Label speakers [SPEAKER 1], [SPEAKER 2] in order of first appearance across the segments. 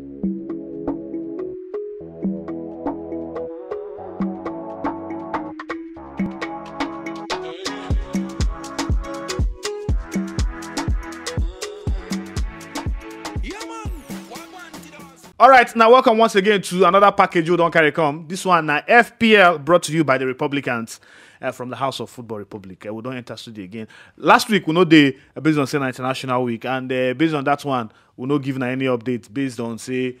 [SPEAKER 1] thank you All right, now welcome once again to another package you don't carry come. This one now FPL brought to you by the Republicans uh, from the House of Football Republic. Uh, we don't enter studio again. Last week we know the uh, eh, based on say international week, and uh, based on that one we not given any updates based on say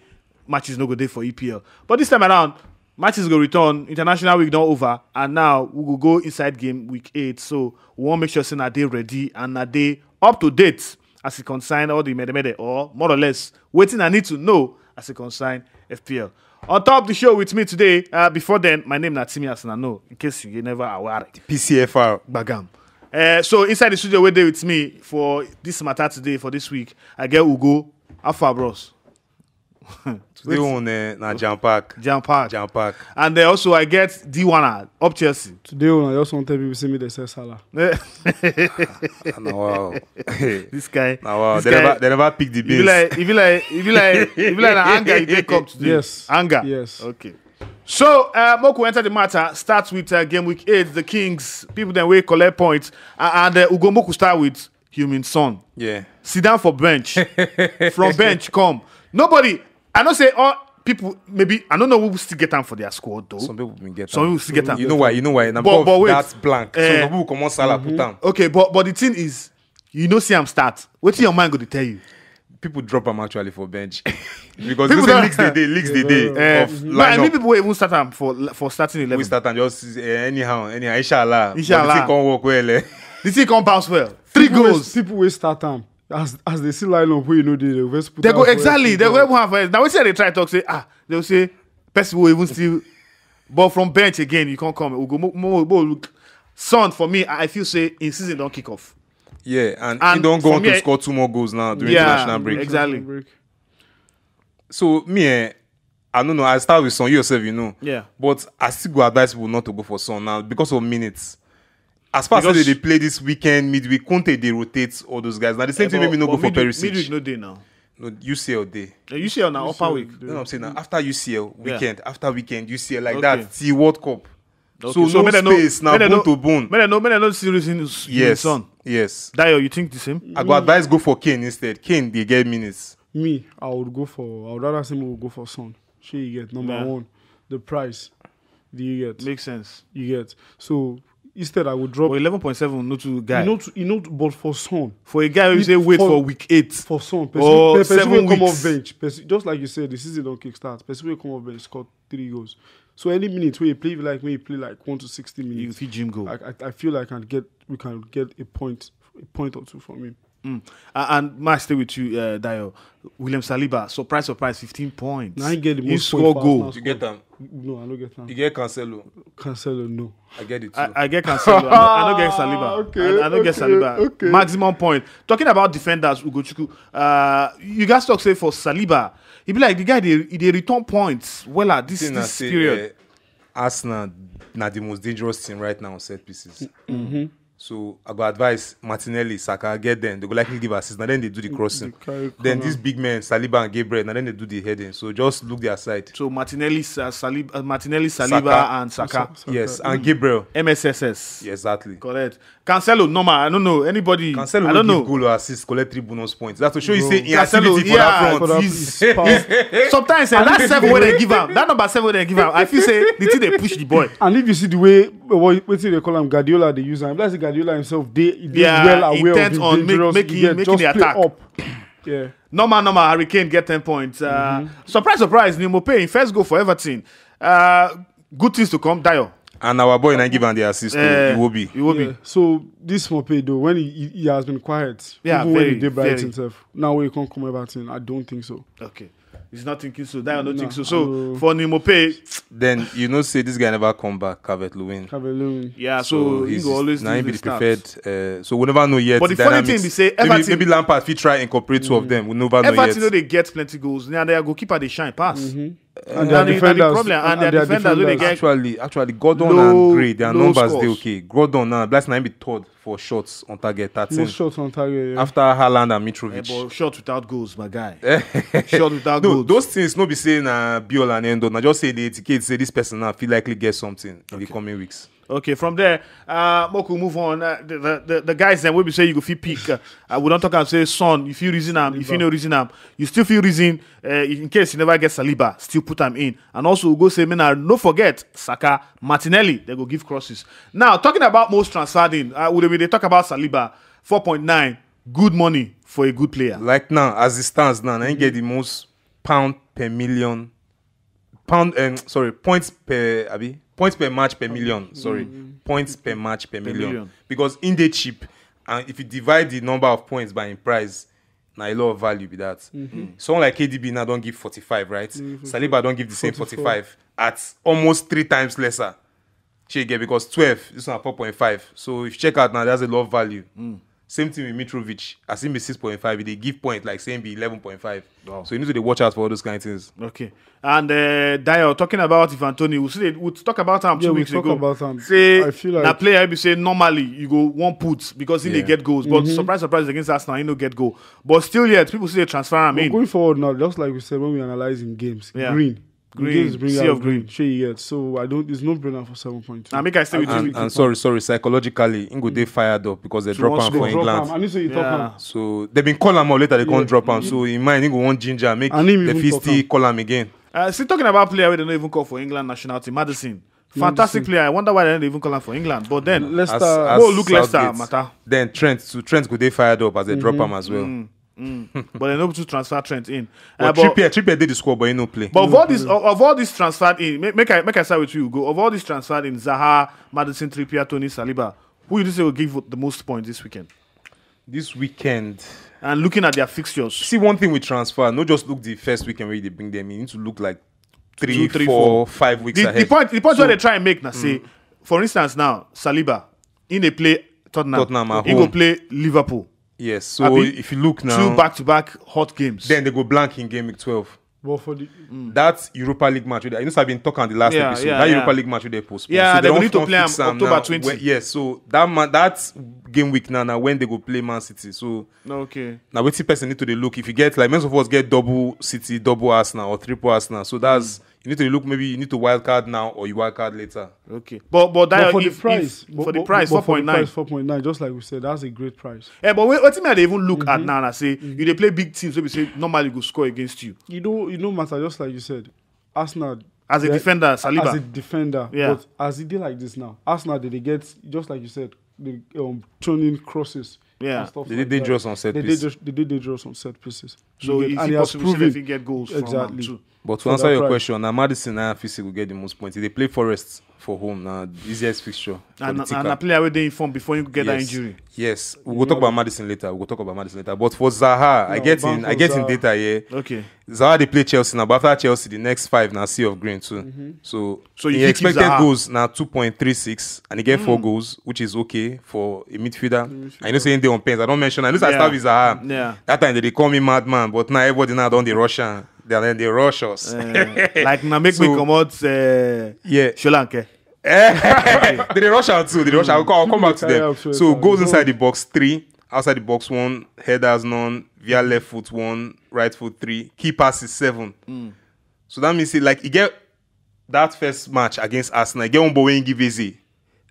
[SPEAKER 1] matches no good day for EPL. But this time around matches go return. International week done over, and now we will go inside game week eight. So we want make sure say now they ready and now they up to date as it consign all the mede or more or less waiting I need to know as a consign FPL. On top of the show with me today, uh, before then, my name is Natimi Asanano, in case you're never aware.
[SPEAKER 2] PCFR. Bagam.
[SPEAKER 1] Uh, so inside the studio, where there with me for this matter today, for this week, I get Ugo Afabros.
[SPEAKER 2] Today one uh, na Jam pack. Jam pack. Jam pack.
[SPEAKER 1] And then also I get D1
[SPEAKER 3] up Chelsea. Today one I just want to tell people see me they say Salah.
[SPEAKER 2] wow.
[SPEAKER 1] this guy. No, wow. This they guy, never they never pick the base. If you like if you like if you like if you like an anger you take up today. Yes. Anger. Yes. Okay. So uh, Moku entered the matter. Starts with uh, game week eight. The Kings people then wait collect points, and uh, Ugo Moku start with Human Son. Yeah, sit down for bench. From bench, come. Nobody. I don't say all people maybe I don't know who will still get time for their squad though. Some people
[SPEAKER 2] will get some people will still get time. You know why? You know why? but, but wait, that's blank. Uh, so eh. people will come on Salah mm-hmm. put time. Okay, but but the thing is, you know, see I'm start. What your mind going to tell you? People drop them actually for bench because people don't leaks the day, leaks the day yeah. of mm-hmm. But I mean, people will even start them for for starting eleven. We start them just uh, anyhow, anyhow. Inshallah, inshallah. The thing can't work well. Eh. The thing can't bounce well. Three
[SPEAKER 3] people goals. Will, people will start them as as they see line up wey you know dey they go first put they go exactly they
[SPEAKER 2] go help am
[SPEAKER 1] for now wetin i dey try talk say ah they go say person go even still but from bench again you come come ogbomogbomogbo son for me i feel say im season don kick off.
[SPEAKER 2] yeah and, and he don go on to score two more goals now during yeah, international break.
[SPEAKER 1] exactly
[SPEAKER 2] so me eh i no know i start with son you yourself you know. Yeah. but i still go advise people not to go for son now because of minutes. as far as say they play this weekend midweek Conte they rotate all those guys Now the same thing make me no go for Perisic midweek no day now no UCL day. Uh, UCL now upper week. No, no, I'm saying now mm. after UCL weekend, yeah. after weekend UCL like okay. that. See World Cup.
[SPEAKER 1] Okay. So, so no space no, now bone no, to bone. Men no, men no serious in his yes. son.
[SPEAKER 2] Yes. Dio, you think the same? I go advise go for Kane instead. Kane they get minutes.
[SPEAKER 1] Me, I would go
[SPEAKER 2] for. I
[SPEAKER 3] would rather say we would go for Son. She you get number yeah. one, the price. Do you get? Makes sense. You get so instead I would drop. eleven point seven, not to guy. You not, you not, but for son. For a guy who say wait for, for, week eight. For son, person, or per, person will come off bench. Person, just like you said, the season on kickstart. Person will come off bench, score three goals. So any minute where you play like when you play like one to sixty minutes, you see Jim go. I, I, I feel like I can get we can get a point, a point
[SPEAKER 1] or two from him. Mm. Uh, and Max, stay with you, uh, Dio. William Saliba, surprise, surprise, 15 points.
[SPEAKER 3] Now you get the most you score goal. Now, you
[SPEAKER 2] get them. No, I don't get them. You get Cancelo.
[SPEAKER 1] Cancelo, no.
[SPEAKER 2] I get it. Too. I, I get Cancelo. I, don't, I don't get Saliba. okay, I, don't okay, get Saliba. Okay. Maximum
[SPEAKER 1] point. Talking about defenders, Ugochukwu, uh, you guys talk say for Saliba. He be like the guy. They, they return points. Well, at this, this say, period.
[SPEAKER 2] Uh, Arsenal, now the most dangerous team right now on set pieces. Mm-hmm. So I go advise Martinelli, Saka, get them. They go likely give assist. And then they do the mm, crossing. The then these big men, Saliba and Gabriel, and then they do the heading. So just look their side. So Martinelli, uh, Saliba, uh, Martinelli, Saliba, Saka. and Saka. Saka. Yes, and mm. Gabriel. MSSS. exactly. Correct. Cancelo, man, I don't know anybody. Cancelo, I don't know. Goal or assist, collect three bonus points. That's to show Bro. you say Cancelo, for that he's, sometimes uh, that seven where they give up, that number seven where they give up. I feel say the they push the boy.
[SPEAKER 3] And if you see the way what wetin dey call him, Guardiola dey use am that's the Guardiola himself they they yeah, well aware of the on dangerous make, make he, making just the attack. play up
[SPEAKER 1] yeah. normal normal Harry Kane get ten points uh, mm-hmm. surprise surprise Nimope im first goal for Everton uh, good things to come Dayo.
[SPEAKER 2] and our boy na give am the assist will be. It will Yeah.
[SPEAKER 3] So this Mope though, when he, he, has been quiet, yeah, even very, when he did Brighton himself, now when he can't come Everton, I don't think so. Okay.
[SPEAKER 1] He's not thinking so. I no, not thinking so. So for
[SPEAKER 2] Nimope, then you know, say this guy never come back. Calvert Lewin.
[SPEAKER 1] Calvert Lewin. Yeah, so, so he's always now he be the
[SPEAKER 2] preferred. Uh, so we never know yet. But the funny thing we say, maybe, maybe Lampard, if he try incorporate two of mm. them, we never know yet. Everton know
[SPEAKER 1] they get plenty goals. Now their goalkeeper they shine pass. Mm-hmm and their defenders problem and, their defenders, wey dey get
[SPEAKER 2] actually actually gordon and gray their numbers they okay gordon now blast na be third for shots on target That's most shots on target yeah. after haaland and mitrovic yeah,
[SPEAKER 1] but shot without goals my guy eh, shot without no,
[SPEAKER 2] goals those things no be saying na biola and endo Now, just say the indicate say this person now feel likely get something okay. in the coming weeks.
[SPEAKER 1] Okay, from there, uh, Moku move on. Uh, the, the, the, the guys then will be say you feel peak. pick. Uh, uh, we don't talk and say son, if you reason, i am, if you no reason am, you still feel reason. Uh, in case you never get Saliba, still put him in. And also we go say, man, uh, no forget Saka, Martinelli. They go give crosses. Now talking about most transferred in, uh, would they talk about Saliba? Four point
[SPEAKER 2] nine, good money for a good player. Like now, as it stands now, I get the most pound per million pound um, sorry points per abi points per match per million mm. sorry mm-hmm. points per match per, per million. million. because in the cheap and if you divide the number of points by in price na a lot of value be that mm-hmm. Mm. someone like KDB now don give 45 right mm-hmm. Saliba don give the same 45 at almost three times lesser shey because 12 this one 4.5 so if you check out now that's a lot of value mm. Same thing with Mitrovic. As him be 6.5, they give point like same be 11.5. Wow. So you need to watch out for all those kind of things.
[SPEAKER 1] Okay. And uh, Dio, talking about if Anthony, we'll, see, we'll talk about him yeah, two we'll weeks talk ago. About him. Say, I like... Now player, be say, normally you go one put because he yeah. get goals. But mm-hmm. surprise, surprise, against Arsenal, he no get goal. But still yet, people say they transfer him well, in. Going forward now, just like we said when we
[SPEAKER 3] analyze in games, yeah. Green, green, sea of green. Shey you So I don't. It's no brainer for seven point
[SPEAKER 1] two. I make I stay with and, you. and
[SPEAKER 2] sorry, sorry. Psychologically, Ingo they mm. fired up because they drop am for England. I
[SPEAKER 1] need to talk
[SPEAKER 2] So they have been calling am later. They yeah. can't drop them. So in mind, Ingo want ginger make the fit call am again.
[SPEAKER 1] Uh, still talking about player they dem no even call for England national team, Madison. Fantastic player. I wonder why they didn't even call him for England. But then Leicester, as, as, look Leicester matter.
[SPEAKER 2] Then Trent, so Trent could they fired up as they mm-hmm. drop him as well. Mm-hmm. Mm.
[SPEAKER 1] but they're able to transfer Trent in. Uh, but, Trippier,
[SPEAKER 2] Trippier did the score, but he no play. But of all this,
[SPEAKER 1] of, all this transferred in, make, make I make I start with you. Go of all this transferred in, Zaha, Madison, Trippier, Tony Saliba. Who do you say will give the most points this weekend? This
[SPEAKER 2] weekend. And looking at their fixtures. See, one thing with transfer, not just look the first weekend where they bring them. You need to look like three, Two, three four, four, five weeks the, ahead. The point, the point so, where they try and
[SPEAKER 1] make, now See, mm. for instance, now Saliba in a play Tottenham, Tottenham he go play Liverpool.
[SPEAKER 2] Yes. So if you look now, two back-to-back hot games. Then they go blank in game week twelve. But for the mm. that Europa League match, you know, I've been talking on the last yeah, episode. Yeah, that yeah. Europa League match, they postponed. Yeah, so they, they need to play um, October twenty. Yes, so that man, that's game week now Now when they go play Man City. So okay. Now wetin person need to dey look if you get like most of us get double City, double Arsenal or triple Arsenal. So that's mm. you need to look maybe you need to wild card now or you wild card later. Okay. But
[SPEAKER 1] but that but for if, the price if, but, for the price four point nine. Four
[SPEAKER 3] point nine, just like we said, that's a great price.
[SPEAKER 1] Yeah, but wait, wetin me I dey even look mm-hmm. at now na say mm-hmm. you dey play big teams wey be say normally go score against you. You know, you know
[SPEAKER 3] matter just like you said, Arsenal as a yeah, defender saliba as a defender yeah. but as e did like this now arsenal did they get just like you said the um, turning crosses. Yeah, they like did dangerous that. on set they pieces. Did, they did dangerous on set pieces. So get, and he has proven he get goals exactly.
[SPEAKER 1] From,
[SPEAKER 2] but to answer your price. question, now Madison and Fisi will get the most points. They play Forest for home now, easiest fixture. And, and a
[SPEAKER 1] player where they inform before you get yes. that injury. Yes, we'll talk about
[SPEAKER 2] Madison later. We'll talk about Madison later. But for Zaha, no, I get in, I get Zaha. in data here. Yeah. Okay. Zaha they play Chelsea now, but after Chelsea, the next five now sea of green too. Mm-hmm. So so expected goals now two point three six, and he get mm. four goals, which is okay for a midfielder. midfielder. Mm. I know saying they on pens. I don't mention. I know yeah. I start with Zaha. Yeah. That time they call me madman Russian, but now everybody now done the Russian. They then they rush eh, us. Uh, like now
[SPEAKER 1] make so, me come out. Uh, eh, yeah, Sri Lanka. Eh,
[SPEAKER 2] they rush too. They rush out. I'll come back to them. So goes inside the box three, outside the box one, headers none, via left foot one, right foot three, key passes seven. Mm. So that means it like you get that first match against Arsenal, you get one boy give easy.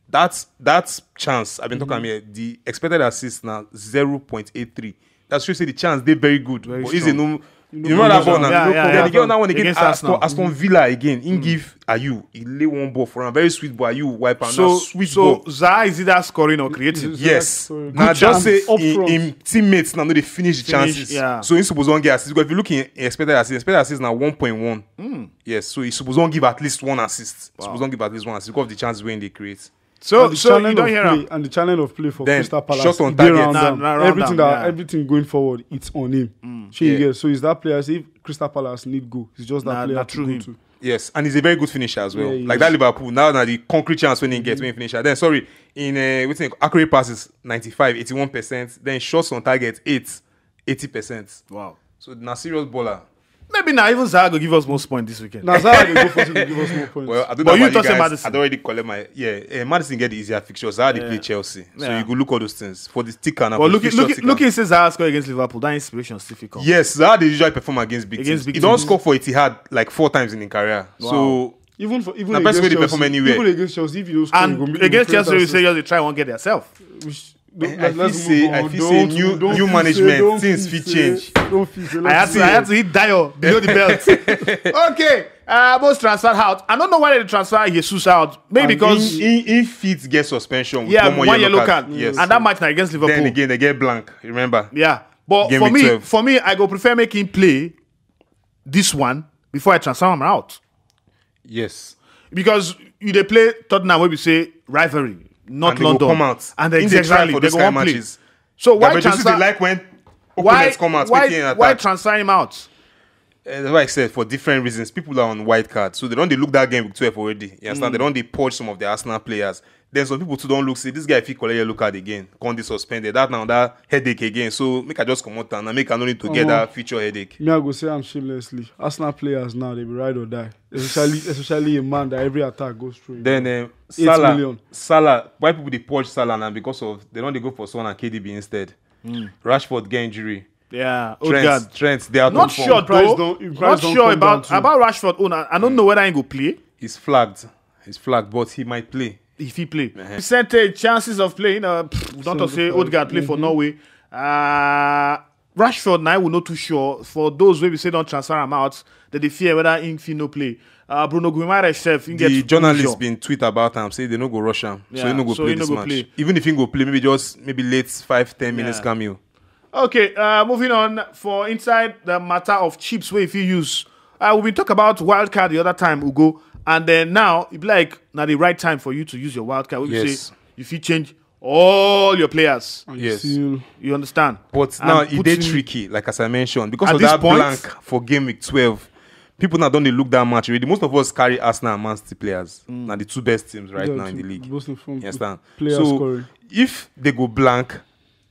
[SPEAKER 2] That's that's chance. I've been mm-hmm. talking hmm. here. The expected assist now 0.83. that shows say the chance they very good. Very but Eze no. You know that one? now. Yeah, yeah, they get on that one again. Aston, Aston mm. Villa again. In mm. give Ayu, he lay one ball for him. Very sweet ball. Ayu wipe and so sweet so ball. So Zaha is either scoring or creating. Yes. Now just say him teammates now know they finish the chances. Yeah. So he supposed to get assist. Because if you look in expected assist, expected assist now one point one. Hmm. Yes. So he supposed to give at least one assist. Supposed to give at least one assist because of the chances when they create. So, so you don't hear play,
[SPEAKER 3] And the challenge of play for then, Crystal Palace, shot on target. Round nah, nah, everything down, that yeah. everything going forward, it's on him. Mm, so yeah. So it's that player. If Crystal Palace need go, it's just that nah, player to go him. to.
[SPEAKER 2] Yes, and he's a very good finisher as well. Yeah, like is. that Liverpool now, that the concrete chance when he gets when mm-hmm. he finishes. Then sorry, in uh, what's it accurate passes 95, 81 percent. Then shots on target 8, 80 percent. Wow. So now serious baller. Maybe now even Zaha will give us most points this weekend. Now Zaha will go to give us more points. Well, I don't but know you about you Madison. I don't already call my yeah. Uh, Madison get the easier fixture. Zaha yeah. play Chelsea, so yeah. you go look all those things for the sticker. Well, look, look, look, and Zaha score against Liverpool. That inspiration still come. Yes, Zaha they usually perform against big against teams. Big he don't score for it. He had like four times in his career. Wow. So even for even the best way perform Even
[SPEAKER 3] against Chelsea,
[SPEAKER 1] if you don't score, and you go, against Chelsea, you say you try one get yourself. Which, I feel say I feel new don't new management say, things fit change.
[SPEAKER 3] Don't feel I had to I had to hit
[SPEAKER 1] dial below the belt. okay, uh, most transfer out. I don't know why they transfer Jesus out. Maybe because
[SPEAKER 2] if it get suspension, yeah, one, one yellow card. Yes, and that match now against Liverpool. Then again they get blank. Remember?
[SPEAKER 1] Yeah, but Game for me, 12. for me, I go prefer making play this one before I transfer him out. Yes, because you they play Tottenham where we say rivalry not and London. come out. And exactly they, try, they, they go want
[SPEAKER 2] So why yeah, transfer? like when
[SPEAKER 1] why, come out, why, why transfer him out?
[SPEAKER 2] Uh, eh, like I said, for different reasons, people are on white cards, so they don't they look that game with 12 already. You understand? Mm. They don't they poach some of the Arsenal players. then some people too don look say this guy fit collect yellow card again come dey suspended that now that headache again so make i just comot am na make i no need to um, get that future headache.
[SPEAKER 3] me i go say am shamelessly arsenal players now dey be ride or die especially especially a man that every attack go through. then um, salah
[SPEAKER 2] salah why people dey purge salah na because of they don dey go for son and kdb instead mm. rashford get injury. Yeah, oh Trent, Trent, they are not sure though. Don't, not sure about about Rashford. Oh I, I don't yeah. know hmm. whether he go play. He's flagged. He's flagged, but he might play.
[SPEAKER 1] if he play. Uh-huh. Uh -huh. Percentage chances of playing, uh, pff, don't so say Odegaard play mm -hmm. for mm-hmm. Norway. Uh, Rashford now we're not too sure. For those where we say don't transfer him out, that they fear whether Infi no play. Uh, Bruno Guimaraes self. The journalist sure.
[SPEAKER 2] been tweet about him say they no go rush him, yeah. so he no go so play this go match. Play. Even if he go play, maybe just maybe late five ten minutes yeah. cameo.
[SPEAKER 1] Okay, uh, moving on for inside the matter of chips where if you use. Uh, we talk about wildcard the other time, go and then now it be like now the right time for you to use your wild card. We yes. say you change all your players. Oh, yes, you, you understand.
[SPEAKER 2] But and now it did tricky, like as I mentioned, because of that point, blank for game week twelve. People now don't look that much Really, Most of us carry Arsenal and Man City players. Mm. Now the two best teams right yeah, now in the league. You understand? So scoring. if they go blank,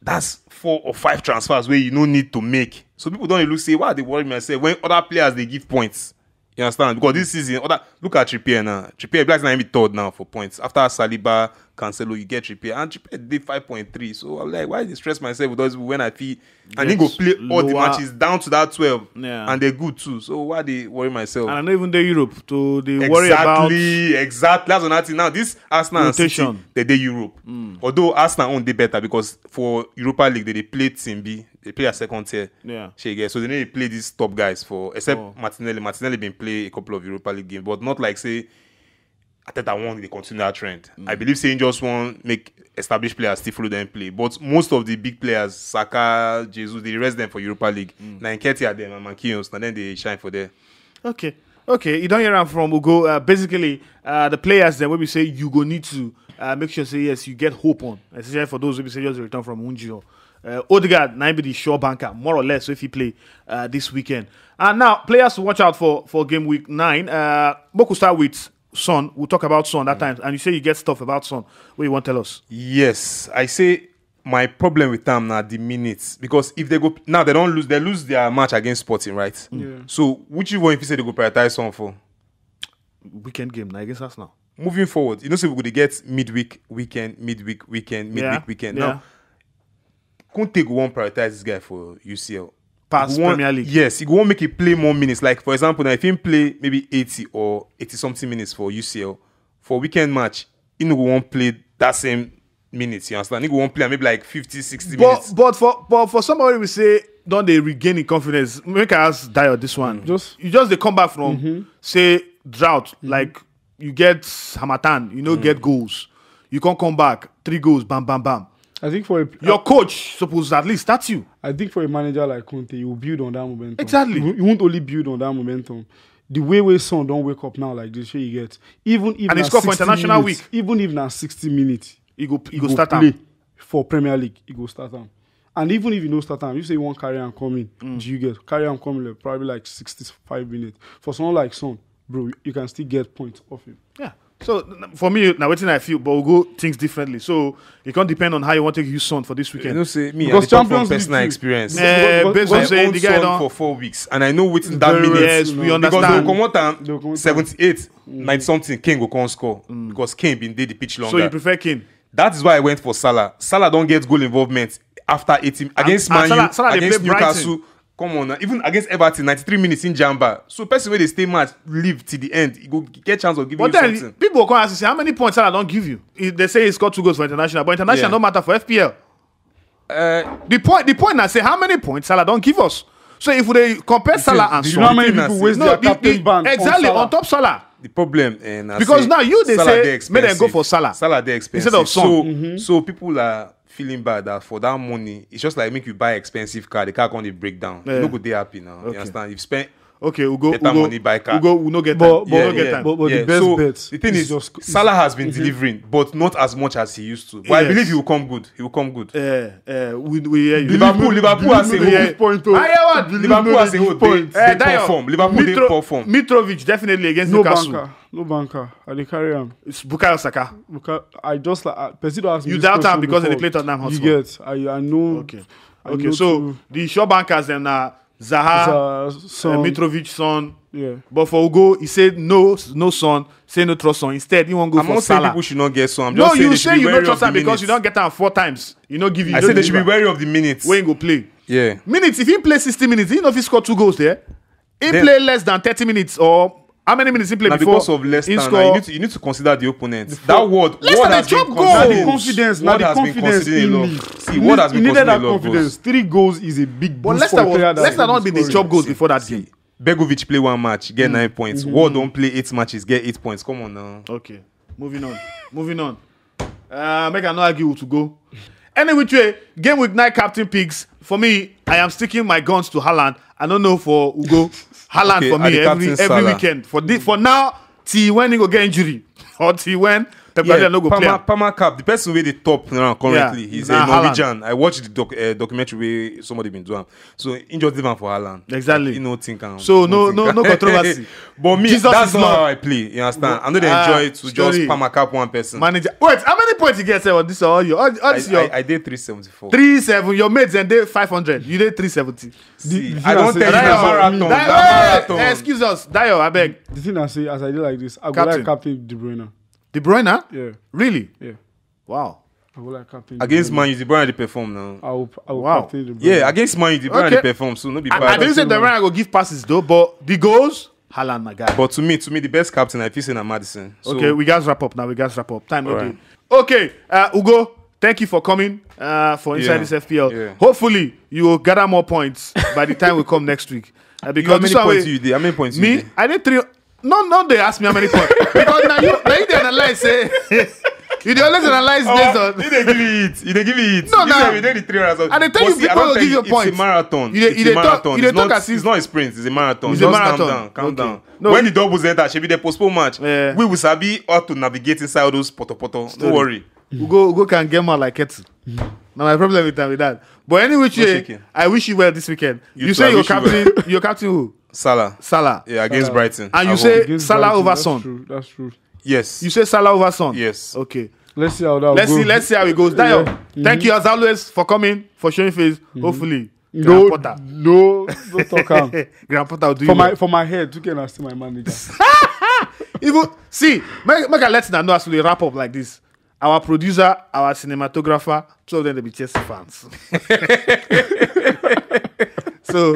[SPEAKER 2] that's four or five transfers where you no need to make. So people don't look say, why are they worry myself when other players they give points? You understand? Because this season, other, look at Trippier now. Trippier, Black's not even third now for points. After Saliba, Cancelo, you get Trippier. And Trippier did 5.3. So I'm like, why did stress myself with those when I feel... And he go play all the matches down to that 12. Yeah. And they're good too. So why they worry myself? And I know even the Europe. So they exactly, worry about... Exactly, exactly. That's another thing. Now, this Arsenal rotation. and City, they, Europe. Mm. Although Arsenal own they better because for Europa League, they, they play Team B. They play a second tier. Yeah. gets So they need to play these top guys for except oh. Martinelli. Martinelli been play a couple of Europa League games, but not like say Ateta one they continue that trend. Mm. I believe saying just want make established players still follow them play. But most of the big players, Saka, Jesus, they rest them for Europa League. Mm. Now Nketi are them and Mankinos, and then they shine for there.
[SPEAKER 1] Okay. Okay, you don't hear am from Ugo. Uh, basically, uh, the players then when we say you go need to uh, make sure say yes, you get hope on, especially for those who say just return from Unji or uh, Odegaard, be the sure banker, more or less, if he play uh, this weekend. And now, players to watch out for for game week nine. Uh, Boku start with Son. We'll talk about Son that mm time. And you say you get stuff
[SPEAKER 2] about Son. What you want to tell us? Yes, I say my problem with them now the minutes because if they go now they don't lose they lose their match against Sporting, right? Mm. Yeah. So which one if you say they go prioritize Son for?
[SPEAKER 1] Weekend game now against us now.
[SPEAKER 2] Moving forward, you know, so we could get midweek, weekend, midweek, weekend, midweek, yeah. weekend. Yeah. Now Conte go will prioritize this guy for UCL. Past Premier League. Yes, he go won't make him play more minutes. Like for example, now if him play maybe 80 or 80 something minutes for UCL for weekend match, he no go won't play that same minutes. You understand? He go won't play maybe like 50, 60 but, minutes. But for
[SPEAKER 1] but for somebody we say don't they regain in confidence? Make us die on this one. Mm-hmm. Just you just they come back from mm-hmm. say drought mm-hmm. like you get Hamatan, you know, mm. get goals. You can't come back, three goals, bam, bam, bam. I think for a, your uh, coach suppose at least
[SPEAKER 3] start you. I think for a manager like Conte, you build on that momentum. Exactly. You won't only build on that momentum. The way way Son don't wake up now like this, sure you get. Even if and he score for international minutes, week. Even if na sixty minutes, he go he, he go, start play am. for Premier League. He go start him, And even if you no start am, you say you wan carry and come in. Mm. Do you get carry and come in like, probably like sixty-five minutes
[SPEAKER 1] for someone like Son, bro? You can still get points off him. Yeah. So for me, now waiting I feel, but we we'll go things differently. So it can't depend on how you want to use son for this weekend. You know, say me because champions personal experience. Uh, eh, because, because, based on saying the guy for four weeks, and I know within that minute. Yes, we understand. Because
[SPEAKER 2] they will come out seventy-eight, mm. ninety something. King will come score mm. because King been did the pitch longer. So you prefer King? That is why I went for Salah. Salah don't get goal involvement after 18 against and, Man and Salah, Salah against Newcastle. Brighton. come on even against everton 93 minutes in jamba so person where they stay match live till the end You go get chance of giving you something.
[SPEAKER 1] people will come ask you say how many points salah don't give you they say he scored two goals for international but international don't matter for fpl uh, the point the point I say how many points salah don't give us so if they compare salah and son many waste exactly on top
[SPEAKER 2] salah the problem eh, and because now you they say may they go for salah salah they expensive instead of so mm-hmm. so people are feeling bad that for that money it's just like make you buy expensive car the car come break down yeah. you no go dey happy now okay. you understand if spend okay, we go, better we go, money by car. We go, we no get but, time. But, yeah, no get yeah. time. But, but yeah. the best so bet the thing is, just, Salah has been delivering, but not as much as he used to. But yes. I believe he will come good. He will come good. Yeah. uh, eh, we, we hear you. Liverpool, Liverpool has a good point. Liverpool has a good oh. point. They eh, perform. Liverpool they perform. Mitrovic
[SPEAKER 3] definitely against no Newcastle. Banker. No banker. I carry am. It's Bukayo Saka. Buka, I just like uh, person You doubt him because they play Tottenham Hotspur. You get. I I know. Okay. okay. so
[SPEAKER 1] the sure bankers dem na. Zaha, Zaha uh, Mitrovic son. Yeah. But for Ugo, he said no, no son. Say no trust son. Instead, he won't go I'm for Salah. I'm saying people should not get
[SPEAKER 2] son. I'm no, just you say you don't trust him because you
[SPEAKER 1] don't get him four times. You know, give you. I said they should be wary
[SPEAKER 2] of the minutes. When go play. Yeah.
[SPEAKER 1] Minutes. If he play 60 minutes, he know if he score two goals there. He then, play less than 30 minutes or How many minutes he played now before? Because of less than, score, you, need to,
[SPEAKER 2] you need to consider the opponent. Before, that word, less word than has been goals. The confidence, word has confidence been considered in me? See, word has been considered a confidence. Three
[SPEAKER 3] goals is a big boost. But Leicester was Leicester not be the job goals
[SPEAKER 2] see, before that see. game. Begovic play one match, get mm. nine points. Mm-hmm. Ward don't play eight matches, get eight points. Come on now. Okay,
[SPEAKER 1] moving on. moving on. Uh, make I not argue to go. Any which way, game week nine captain picks. For me, I am sticking my guns to Haaland. I don't know for Ugo. Haaland okay, for me every every weekend. For this, hmm. for now, till when he go get injury or till when Pep Guardiola no go play
[SPEAKER 2] am. cap the person with the top now currently he's a Norwegian I watched the doc eh, documentary where somebody been doing. so him just leave am for Haaland. Exactly. You know, think So no no no controversy. But me that's not how I play you understand I'm not dey ah, enjoy to just Pama cap one person. Manager
[SPEAKER 1] wait how many points you get sef on this all you. all this your. I
[SPEAKER 2] did three seventy four.
[SPEAKER 1] Three seven your mates dem dey five hundred you did three seventy. I don't tell you marathon Excuse us
[SPEAKER 3] I beg. The thing I say as I do like this I go like captain De Bruyne. De Bruyne? Yeah. Really?
[SPEAKER 2] Yeah. Wow. I will like captain against Man U, De Bruyne they perform now. I will, I will wow. De Bruyne. Yeah, against Man U, De Bruyne okay. they perform. So not be bad. I, I didn't say De Bruyne go give passes though, but the goals. Haaland, my guy. But to me, to me, the best captain I have seen at Madison. So, okay, we
[SPEAKER 1] guys wrap up now. We guys wrap up. Time right.
[SPEAKER 2] Okay, uh, Ugo, thank you for coming uh, for Inside yeah. this FPL. Yeah.
[SPEAKER 1] Hopefully, you will gather more points by the time we come next week. Uh, because how many points way, you
[SPEAKER 2] did? How many points me, you did?
[SPEAKER 1] I did three. no no they ask me how many points because now you now you analyze. analyse eh? say you dey always analyse oh, this. on. you dey give
[SPEAKER 2] me it you dey give me it. no no, you dey the three rounds. And they tell you people go give you points. it's a marathon you dey you dey talk you dey as it's not a sprint it's a marathon it's a marathon calm down calm okay. down. No, when the doubles enter be the postpone match. Yeah. we will sabi how to navigate inside those poto potopoto no worry.
[SPEAKER 1] ugo ugo can get more like kettle. Now my problem with that but anyway, which i wish you well this weekend. you, you say your captain your captain who. Salah. Salah. Yeah, against Salah. Brighton. And you say against Salah Brighton. over That's Son. True. That's true. Yes. You say Salah over Son. Yes. Okay. Let's see how that let's goes. see let's see how it goes. Dayo, yeah. mm-hmm. thank you as always for coming for showing face. Mm-hmm.
[SPEAKER 3] Hopefully. No, Grand no, don't talk am. Grand Potter will do for you my well. for my head. Tuke can ask
[SPEAKER 1] my manager. Even see, make, make I let na know as we wrap up like this. Our producer, our cinematographer, two of them they be Chelsea fans. so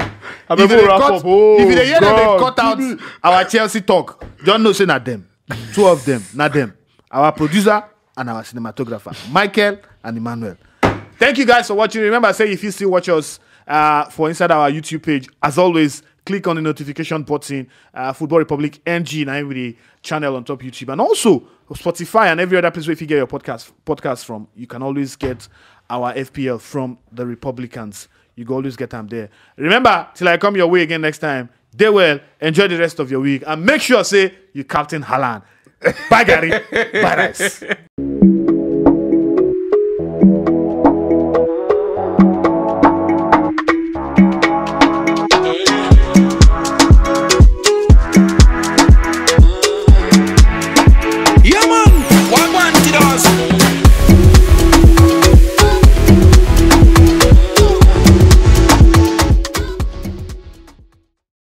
[SPEAKER 1] I if they cut, up. Oh, if they hear God. them, they cut out our Chelsea talk. John no say not them. Two of them, not them. Our producer and our cinematographer, Michael and Emmanuel. Thank you guys for watching. Remember, say if you still watch us uh, for inside our YouTube page, as always, click on the notification button. Uh, Football Republic NG and every channel on top YouTube, and also Spotify and every other place where you get your podcast podcast from. You can always get our FPL from the Republicans you go always get them there. Remember, till I come your way again next time, they will enjoy the rest of your week and make sure, say, you Captain Halan. Bye, Gary. Bye, guys.